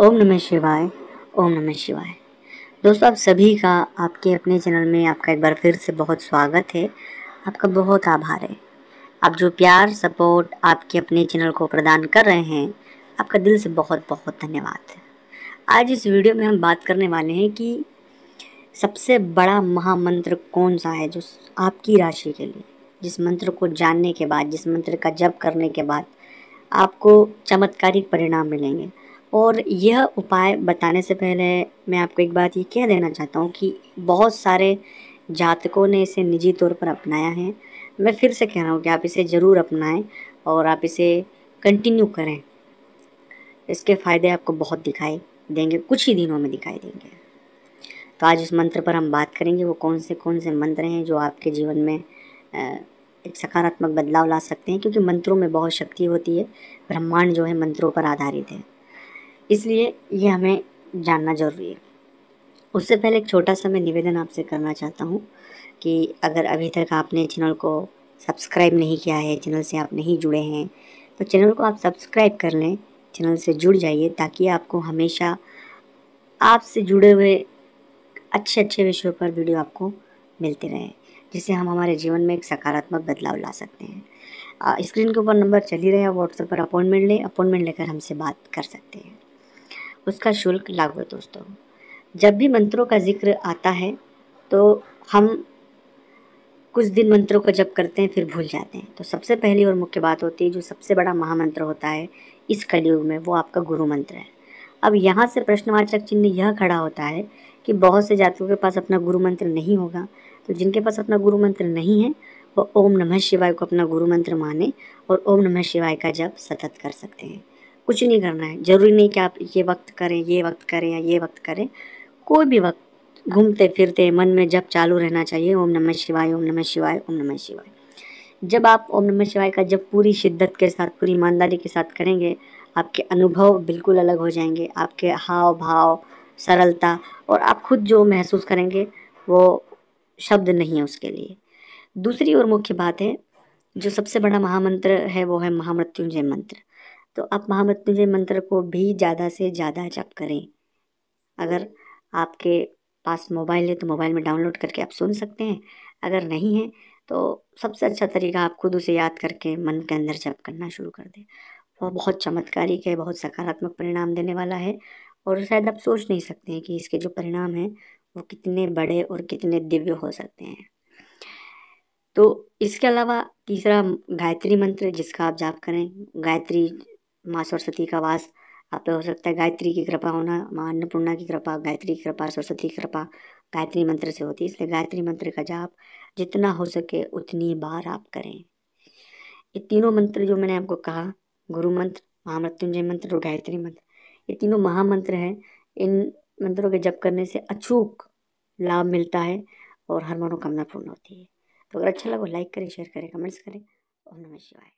ओम नमः शिवाय ओम नमः शिवाय दोस्तों आप सभी का आपके अपने चैनल में आपका एक बार फिर से बहुत स्वागत है आपका बहुत आभार है आप जो प्यार सपोर्ट आपके अपने चैनल को प्रदान कर रहे हैं आपका दिल से बहुत बहुत धन्यवाद आज इस वीडियो में हम बात करने वाले हैं कि सबसे बड़ा महामंत्र कौन सा है जो आपकी राशि के लिए जिस मंत्र को जानने के बाद जिस मंत्र का जप करने के बाद आपको चमत्कारिक परिणाम मिलेंगे और यह उपाय बताने से पहले मैं आपको एक बात ये कह देना चाहता हूँ कि बहुत सारे जातकों ने इसे निजी तौर पर अपनाया है मैं फिर से कह रहा हूँ कि आप इसे ज़रूर अपनाएं और आप इसे कंटिन्यू करें इसके फ़ायदे आपको बहुत दिखाई देंगे कुछ ही दिनों में दिखाई देंगे तो आज इस मंत्र पर हम बात करेंगे वो कौन से कौन से मंत्र हैं जो आपके जीवन में एक सकारात्मक बदलाव ला सकते हैं क्योंकि मंत्रों में बहुत शक्ति होती है ब्रह्मांड जो है मंत्रों पर आधारित है इसलिए ये हमें जानना ज़रूरी है उससे पहले एक छोटा सा मैं निवेदन आपसे करना चाहता हूँ कि अगर अभी तक आपने चैनल को सब्सक्राइब नहीं किया है चैनल से आप नहीं जुड़े हैं तो चैनल को आप सब्सक्राइब कर लें चैनल से जुड़ जाइए ताकि आपको हमेशा आपसे जुड़े हुए अच्छे अच्छे विषयों पर वीडियो आपको मिलते रहे जिससे हम हमारे जीवन में एक सकारात्मक बदलाव ला सकते हैं स्क्रीन के ऊपर नंबर चल ही रहे हैं व्हाट्सएप पर अपॉइंटमेंट लें अपॉइंटमेंट लेकर हमसे बात कर सकते हैं उसका शुल्क लागू है दोस्तों जब भी मंत्रों का जिक्र आता है तो हम कुछ दिन मंत्रों को जप करते हैं फिर भूल जाते हैं तो सबसे पहली और मुख्य बात होती है जो सबसे बड़ा महामंत्र होता है इस कलयुग में वो आपका गुरु मंत्र है अब यहाँ से प्रश्नवाचक चिन्ह यह खड़ा होता है कि बहुत से जातियों के पास अपना गुरु मंत्र नहीं होगा तो जिनके पास अपना गुरु मंत्र नहीं है वो ओम नमः शिवाय को अपना गुरु मंत्र माने और ओम नमः शिवाय का जप सतत कर सकते हैं कुछ नहीं करना है ज़रूरी नहीं कि आप ये वक्त करें ये वक्त करें या ये वक्त करें कोई भी वक्त घूमते फिरते मन में जब चालू रहना चाहिए ओम नमः शिवाय ओम नमः शिवाय ओम नमः शिवाय जब आप ओम नमः शिवाय का जब पूरी शिद्दत के साथ पूरी ईमानदारी के साथ करेंगे आपके अनुभव बिल्कुल अलग हो जाएंगे आपके हाव भाव सरलता और आप खुद जो महसूस करेंगे वो शब्द नहीं है उसके लिए दूसरी और मुख्य बात है जो सबसे बड़ा महामंत्र है वो है महामृत्युंजय मंत्र तो आप महामृत्युंजय मंत्र को भी ज़्यादा से ज़्यादा जप करें अगर आपके पास मोबाइल है तो मोबाइल में डाउनलोड करके आप सुन सकते हैं अगर नहीं है तो सबसे अच्छा तरीका आप खुद उसे याद करके मन के अंदर जप करना शुरू कर दें वह बहुत चमत्कारिक है बहुत सकारात्मक परिणाम देने वाला है और शायद आप सोच नहीं सकते हैं कि इसके जो परिणाम हैं वो कितने बड़े और कितने दिव्य हो सकते हैं तो इसके अलावा तीसरा गायत्री मंत्र जिसका आप जाप करें गायत्री माँ सरस्वती का वास आप पे हो सकता है गायत्री की कृपा होना माँ अन्नपूर्णा की कृपा गायत्री की कृपा सरस्वती की कृपा गायत्री मंत्र से होती है इसलिए गायत्री मंत्र का जाप जितना हो सके उतनी बार आप करें ये तीनों मंत्र जो मैंने आपको कहा गुरु मंत्र महामृत्युंजय मंत्र और गायत्री मंत्र ये तीनों महामंत्र हैं इन मंत्रों के जप करने से अचूक लाभ मिलता है और हर मनोकामना पूर्ण होती है तो अगर अच्छा लगे लाइक करें शेयर करें कमेंट्स करें और नमस्कार शिवाय